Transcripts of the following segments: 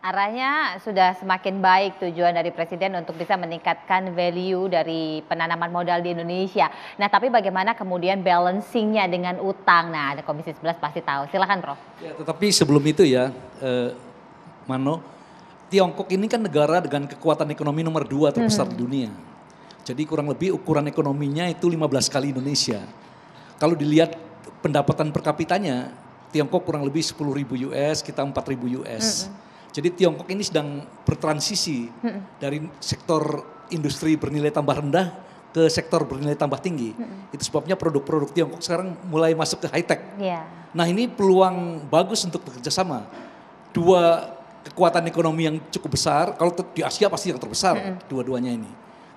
Arahnya sudah semakin baik tujuan dari Presiden untuk bisa meningkatkan value dari penanaman modal di Indonesia. Nah tapi bagaimana kemudian balancingnya dengan utang? Nah ada Komisi 11 pasti tahu. Silahkan Prof. Ya, tetapi sebelum itu ya eh, Mano, Tiongkok ini kan negara dengan kekuatan ekonomi nomor dua terbesar hmm. di dunia. Jadi kurang lebih ukuran ekonominya itu 15 kali Indonesia. Kalau dilihat pendapatan per kapitanya, Tiongkok kurang lebih 10.000 US, kita 4.000 US. Hmm jadi Tiongkok ini sedang bertransisi hmm. dari sektor industri bernilai tambah rendah ke sektor bernilai tambah tinggi. Hmm. Itu sebabnya produk-produk Tiongkok sekarang mulai masuk ke high tech. Yeah. Nah ini peluang bagus untuk bekerja sama. Dua kekuatan ekonomi yang cukup besar, kalau di Asia pasti yang terbesar hmm. dua-duanya ini.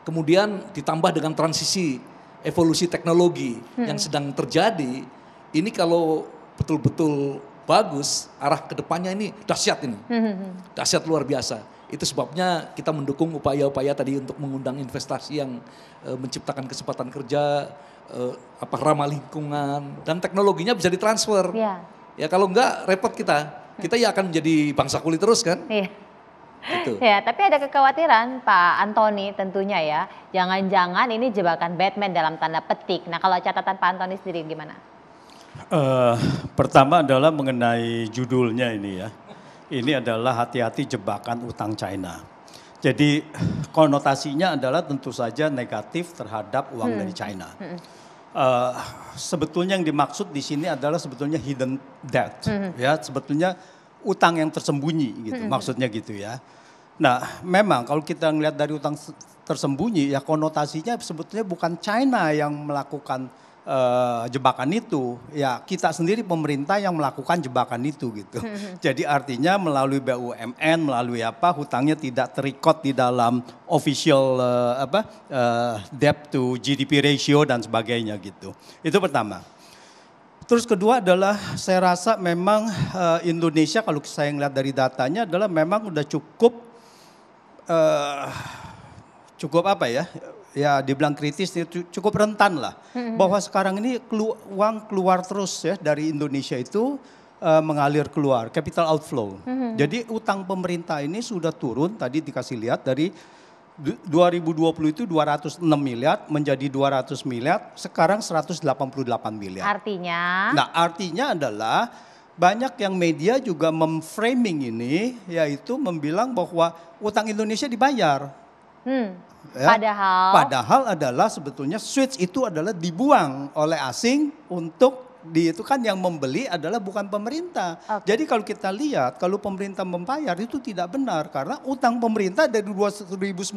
Kemudian ditambah dengan transisi evolusi teknologi hmm. yang sedang terjadi, ini kalau betul-betul bagus, arah kedepannya ini dahsyat ini. Hmm, hmm, hmm. Dahsyat luar biasa. Itu sebabnya kita mendukung upaya-upaya tadi untuk mengundang investasi yang e, menciptakan kesempatan kerja, e, apa ramah lingkungan dan teknologinya bisa ditransfer. Ya, ya kalau enggak repot kita. Kita ya akan menjadi bangsa kulit terus kan? Iya. Gitu. Ya, tapi ada kekhawatiran Pak Antoni tentunya ya. Jangan-jangan ini jebakan Batman dalam tanda petik. Nah, kalau catatan Pak Antoni sendiri gimana? Uh, pertama adalah mengenai judulnya ini ya. Ini adalah hati-hati jebakan utang China. Jadi konotasinya adalah tentu saja negatif terhadap uang hmm. dari China. Uh, sebetulnya yang dimaksud di sini adalah sebetulnya hidden debt, hmm. ya sebetulnya utang yang tersembunyi gitu, hmm. maksudnya gitu ya. Nah, memang kalau kita melihat dari utang tersembunyi, ya konotasinya sebetulnya bukan China yang melakukan uh, jebakan itu, ya kita sendiri pemerintah yang melakukan jebakan itu gitu. Jadi artinya melalui BUMN, melalui apa hutangnya tidak terikot di dalam official uh, apa uh, debt to GDP ratio dan sebagainya gitu. Itu pertama. Terus kedua adalah saya rasa memang Indonesia kalau saya melihat dari datanya adalah memang udah cukup uh, cukup apa ya ya dibilang kritis ya cukup rentan lah hmm. bahwa sekarang ini kelu, uang keluar terus ya dari Indonesia itu uh, mengalir keluar capital outflow. Hmm. Jadi utang pemerintah ini sudah turun tadi dikasih lihat dari 2020 itu 206 miliar menjadi 200 miliar, sekarang 188 miliar. Artinya? Nah, artinya adalah banyak yang media juga memframing ini yaitu membilang bahwa utang Indonesia dibayar. Hmm. Ya. Padahal padahal adalah sebetulnya switch itu adalah dibuang oleh asing untuk di itu kan yang membeli adalah bukan pemerintah. Okay. Jadi kalau kita lihat kalau pemerintah membayar itu tidak benar karena utang pemerintah dari 2019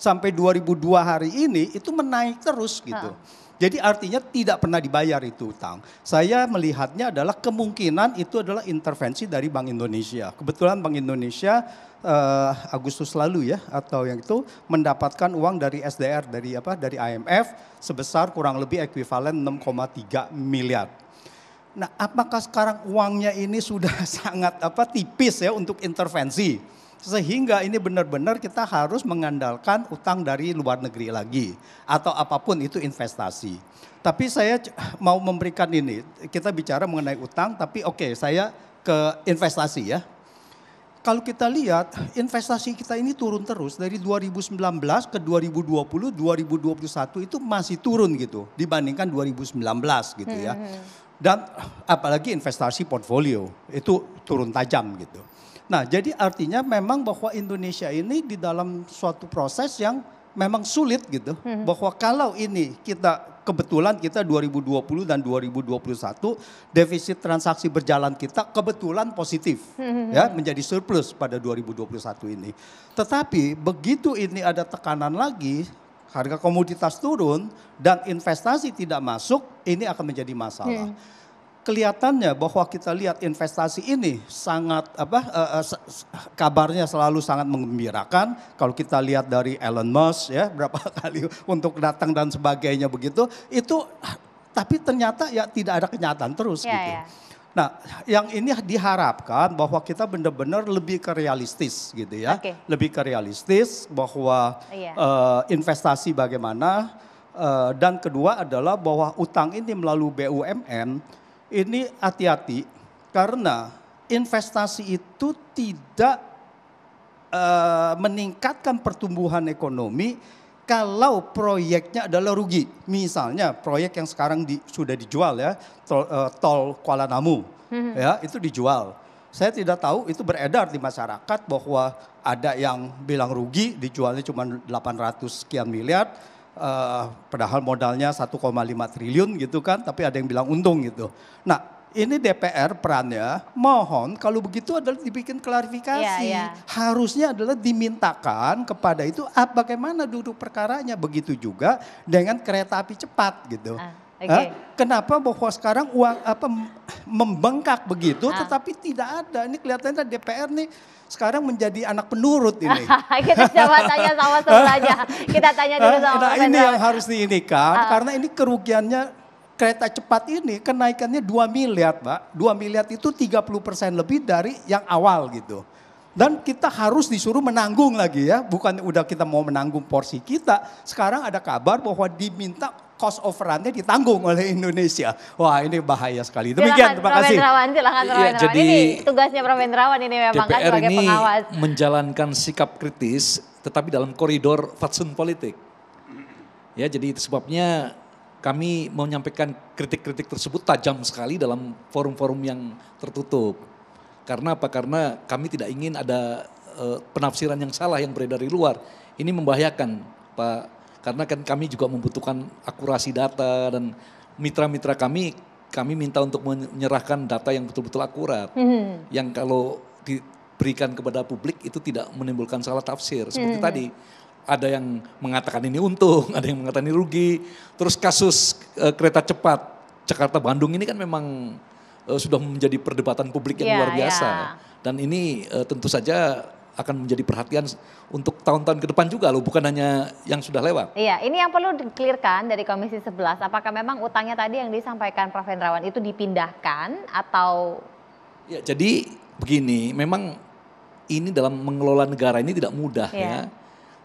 sampai 2002 hari ini itu menaik terus gitu. Ha. Jadi artinya tidak pernah dibayar itu utang. Saya melihatnya adalah kemungkinan itu adalah intervensi dari Bank Indonesia. Kebetulan Bank Indonesia uh, Agustus lalu ya atau yang itu mendapatkan uang dari SDR dari apa dari IMF sebesar kurang lebih ekuivalen 6,3 miliar. Nah, apakah sekarang uangnya ini sudah sangat apa tipis ya untuk intervensi? sehingga ini benar-benar kita harus mengandalkan utang dari luar negeri lagi atau apapun itu investasi. Tapi saya mau memberikan ini, kita bicara mengenai utang tapi oke okay, saya ke investasi ya. Kalau kita lihat investasi kita ini turun terus dari 2019 ke 2020, 2021 itu masih turun gitu dibandingkan 2019 gitu ya. Hmm, hmm, hmm. Dan apalagi investasi portfolio itu turun tajam gitu. Nah, jadi artinya memang bahwa Indonesia ini di dalam suatu proses yang memang sulit gitu. Hmm. Bahwa kalau ini kita kebetulan kita 2020 dan 2021 defisit transaksi berjalan kita kebetulan positif hmm. ya menjadi surplus pada 2021 ini. Tetapi begitu ini ada tekanan lagi harga komoditas turun dan investasi tidak masuk ini akan menjadi masalah. Hmm kelihatannya bahwa kita lihat investasi ini sangat apa uh, uh, kabarnya selalu sangat mengembirakan. kalau kita lihat dari Elon Musk ya berapa kali untuk datang dan sebagainya begitu itu tapi ternyata ya tidak ada kenyataan terus yeah, gitu. Yeah. Nah, yang ini diharapkan bahwa kita benar-benar lebih ke realistis gitu ya. Okay. Lebih ke realistis bahwa yeah. Iya. uh, investasi bagaimana uh, dan kedua adalah bahwa utang ini melalui BUMN ini hati-hati karena investasi itu tidak uh, meningkatkan pertumbuhan ekonomi kalau proyeknya adalah rugi. Misalnya proyek yang sekarang di, sudah dijual ya, tol, uh, tol Kuala Namu, hmm. ya itu dijual. Saya tidak tahu itu beredar di masyarakat bahwa ada yang bilang rugi dijualnya cuma 800 sekian miliar, uh, padahal modalnya 1,5 triliun gitu kan, tapi ada yang bilang untung gitu. Nah, ini DPR perannya mohon kalau begitu adalah dibikin klarifikasi. Ya, ya. Harusnya adalah dimintakan kepada itu ah, bagaimana duduk perkaranya. Begitu juga dengan kereta api cepat gitu. Ah Okay. Kenapa bahwa sekarang uang apa membengkak begitu, ah. tetapi tidak ada. Ini kelihatannya DPR nih sekarang menjadi anak penurut ini. kita coba tanya sama saja. Kita tanya dulu sama. Nah, ini yang harus diinikan ah. karena ini kerugiannya kereta cepat ini kenaikannya 2 miliar, Pak. 2 miliar itu 30 persen lebih dari yang awal gitu. Dan kita harus disuruh menanggung lagi ya, bukan udah kita mau menanggung porsi kita. Sekarang ada kabar bahwa diminta cost overrunnya ditanggung oleh Indonesia. Wah ini bahaya sekali. Demikian, terima kasih. Silahkan, silahkan, silahkan. Ya, jadi ini tugasnya Prof. Hendrawan ini memang DPR kan sebagai ini menjalankan sikap kritis tetapi dalam koridor fatsun politik. Ya jadi itu sebabnya kami mau menyampaikan kritik-kritik tersebut tajam sekali dalam forum-forum yang tertutup. Karena apa? Karena kami tidak ingin ada eh, penafsiran yang salah yang beredar di luar. Ini membahayakan Pak karena kan kami juga membutuhkan akurasi data dan mitra-mitra kami kami minta untuk menyerahkan data yang betul-betul akurat. Mm-hmm. Yang kalau diberikan kepada publik itu tidak menimbulkan salah tafsir. Seperti mm-hmm. tadi ada yang mengatakan ini untung, ada yang mengatakan ini rugi. Terus kasus e, kereta cepat Jakarta Bandung ini kan memang e, sudah menjadi perdebatan publik yang yeah, luar biasa. Yeah. Dan ini e, tentu saja akan menjadi perhatian untuk tahun-tahun ke depan juga loh, bukan hanya yang sudah lewat. Iya, ini yang perlu dikelirkan dari Komisi 11, apakah memang utangnya tadi yang disampaikan Prof. Hendrawan itu dipindahkan atau? Ya, jadi begini, memang ini dalam mengelola negara ini tidak mudah yeah. ya.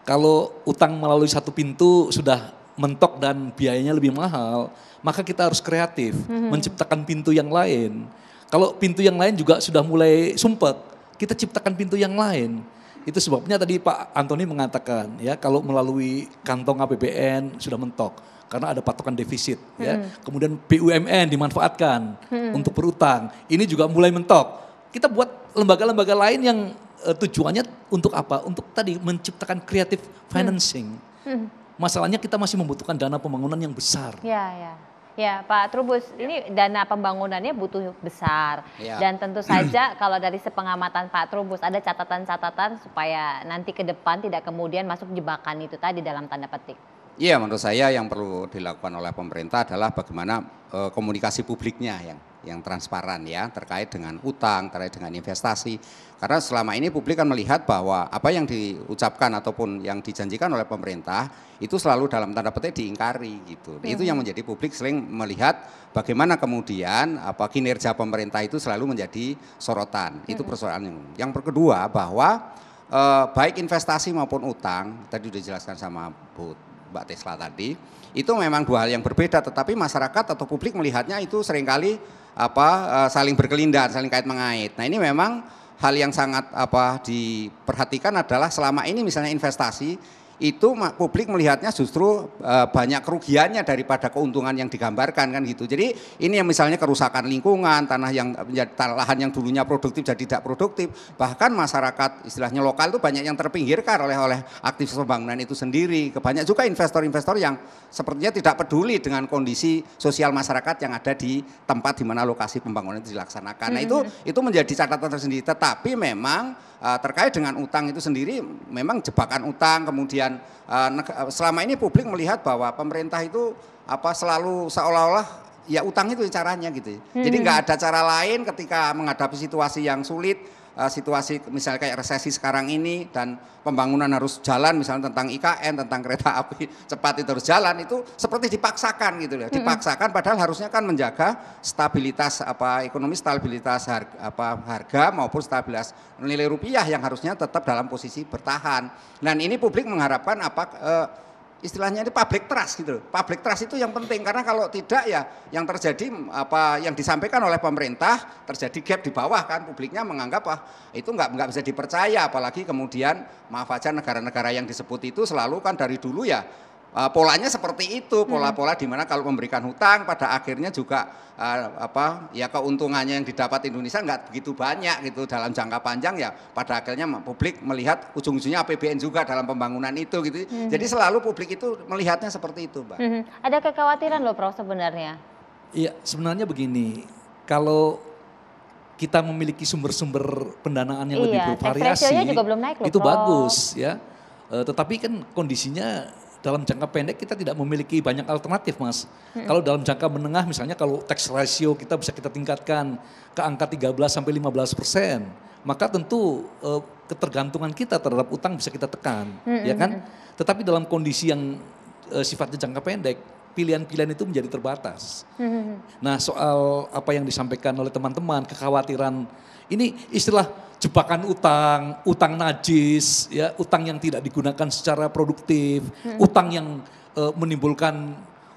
Kalau utang melalui satu pintu sudah mentok dan biayanya lebih mahal, maka kita harus kreatif mm -hmm. menciptakan pintu yang lain. Kalau pintu yang lain juga sudah mulai sumpet, kita ciptakan pintu yang lain. Itu sebabnya tadi Pak Antoni mengatakan ya kalau melalui kantong APBN sudah mentok karena ada patokan defisit ya. hmm. ya. Kemudian BUMN dimanfaatkan hmm. untuk berutang. Ini juga mulai mentok. Kita buat lembaga-lembaga lain yang uh, tujuannya untuk apa? Untuk tadi menciptakan creative hmm. financing. Hmm. Hmm. Masalahnya kita masih membutuhkan dana pembangunan yang besar. Ya, ya. Ya, Pak Trubus, ya. ini dana pembangunannya butuh besar. Ya. Dan tentu saja kalau dari sepengamatan Pak Trubus ada catatan-catatan supaya nanti ke depan tidak kemudian masuk jebakan itu tadi dalam tanda petik. Iya, menurut saya yang perlu dilakukan oleh pemerintah adalah bagaimana uh, komunikasi publiknya yang yang transparan ya terkait dengan utang, terkait dengan investasi. Karena selama ini publik kan melihat bahwa apa yang diucapkan ataupun yang dijanjikan oleh pemerintah itu selalu dalam tanda petik diingkari gitu. Ya. Itu yang menjadi publik sering melihat bagaimana kemudian apa kinerja pemerintah itu selalu menjadi sorotan. Ya. Itu iya. persoalan yang. Yang kedua bahwa eh, baik investasi maupun utang tadi sudah dijelaskan sama Bu Mbak Tesla tadi itu memang dua hal yang berbeda tetapi masyarakat atau publik melihatnya itu seringkali apa eh, saling berkelindahan, saling kait mengait. Nah, ini memang hal yang sangat apa diperhatikan adalah selama ini misalnya investasi itu publik melihatnya justru eh, banyak kerugiannya daripada keuntungan yang digambarkan kan gitu. Jadi ini yang misalnya kerusakan lingkungan, tanah yang ya, lahan yang dulunya produktif jadi tidak produktif, bahkan masyarakat istilahnya lokal itu banyak yang terpinggirkan oleh oleh aktivis pembangunan itu sendiri. kebanyakan juga investor-investor yang sepertinya tidak peduli dengan kondisi sosial masyarakat yang ada di tempat di mana lokasi pembangunan itu dilaksanakan. Nah, hmm, itu hmm. itu menjadi catatan tersendiri. Tetapi memang eh, terkait dengan utang itu sendiri memang jebakan utang kemudian kemudian uh, eh, eh, selama ini publik melihat bahwa pemerintah itu apa selalu seolah-olah ya utang itu caranya gitu. Ya. Hmm. Jadi nggak ada cara lain ketika menghadapi situasi yang sulit Eh, situasi misalnya kayak resesi sekarang ini dan pembangunan harus jalan misalnya tentang IKN, tentang kereta api cepat itu harus jalan itu seperti dipaksakan gitu loh. Dipaksakan padahal harusnya kan menjaga stabilitas apa ekonomi, stabilitas harga, apa harga maupun stabilitas nilai rupiah yang harusnya tetap dalam posisi bertahan. Dan ini publik mengharapkan apa eh, istilahnya ini public trust gitu Public trust itu yang penting karena kalau tidak ya yang terjadi apa yang disampaikan oleh pemerintah terjadi gap di bawah kan publiknya menganggap ah itu nggak nggak bisa dipercaya apalagi kemudian maaf aja negara-negara yang disebut itu selalu kan dari dulu ya uh, polanya seperti itu hmm. pola-pola di mana kalau memberikan hutang pada akhirnya juga uh, apa ya keuntungannya yang didapat Indonesia nggak begitu banyak gitu dalam jangka panjang ya pada akhirnya publik melihat ujung-ujungnya APBN juga dalam pembangunan itu gitu mm-hmm. jadi selalu publik itu melihatnya seperti itu mbak mm-hmm. ada kekhawatiran loh Prof sebenarnya iya sebenarnya begini kalau kita memiliki sumber-sumber pendanaan yang iya, lebih bervariasi juga belum naik loh, itu Prof. bagus ya e, tetapi kan kondisinya dalam jangka pendek kita tidak memiliki banyak alternatif mas. Hmm. Kalau dalam jangka menengah misalnya kalau tax ratio kita bisa kita tingkatkan ke angka 13 sampai 15 persen, maka tentu eh, ketergantungan kita terhadap utang bisa kita tekan, ya hmm. ya kan? Hmm. Tetapi dalam kondisi yang eh, sifatnya jangka pendek, pilihan-pilihan itu menjadi terbatas. Hmm. Nah, soal apa yang disampaikan oleh teman-teman, kekhawatiran ini istilah jebakan utang, utang najis, ya, utang yang tidak digunakan secara produktif, hmm. utang yang uh, menimbulkan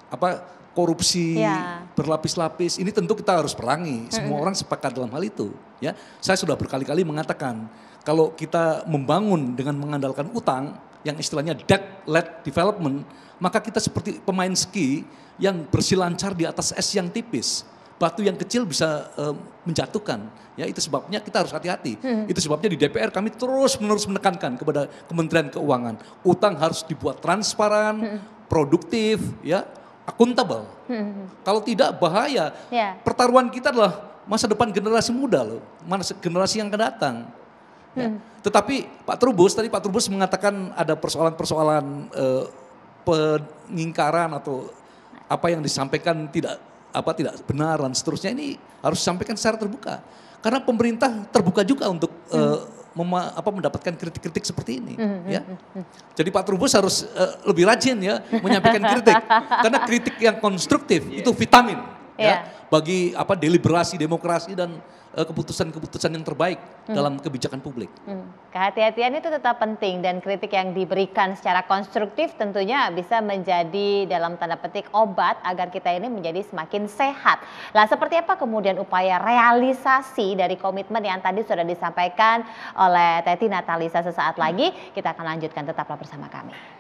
apa korupsi ya. berlapis-lapis. Ini tentu kita harus perangi. Hmm. Semua orang sepakat dalam hal itu, ya. Saya sudah berkali-kali mengatakan kalau kita membangun dengan mengandalkan utang yang istilahnya deck-led development, maka kita seperti pemain ski yang bersilancar di atas es yang tipis. Batu yang kecil bisa eh, menjatuhkan. Ya, itu sebabnya kita harus hati-hati. Hmm. Itu sebabnya di DPR kami terus-menerus menekankan kepada Kementerian Keuangan, utang harus dibuat transparan, hmm. produktif, ya, akuntabel. Hmm. Kalau tidak bahaya. Yeah. Pertaruhan kita adalah masa depan generasi muda loh, masa generasi yang akan datang. Ya. Hmm. Tetapi Pak Trubus tadi Pak Trubus mengatakan ada persoalan-persoalan eh, pengingkaran atau apa yang disampaikan tidak apa tidak benar dan seterusnya ini harus disampaikan secara terbuka karena pemerintah terbuka juga untuk eh, hmm. uh, mema, apa, mendapatkan kritik-kritik seperti ini hmm, hmm ya hmm, jadi Pak Trubus harus uh, lebih rajin ya menyampaikan kritik karena kritik yang konstruktif yeah. itu vitamin yeah. ya bagi apa deliberasi demokrasi dan eh, keputusan-keputusan yang terbaik hmm. dalam kebijakan publik. Hmm. Kehati-hatian itu tetap penting dan kritik yang diberikan secara konstruktif tentunya bisa menjadi dalam tanda petik obat agar kita ini menjadi semakin sehat. Nah, seperti apa kemudian upaya realisasi dari komitmen yang tadi sudah disampaikan oleh Teti Natalisa sesaat lagi kita akan lanjutkan tetaplah bersama kami.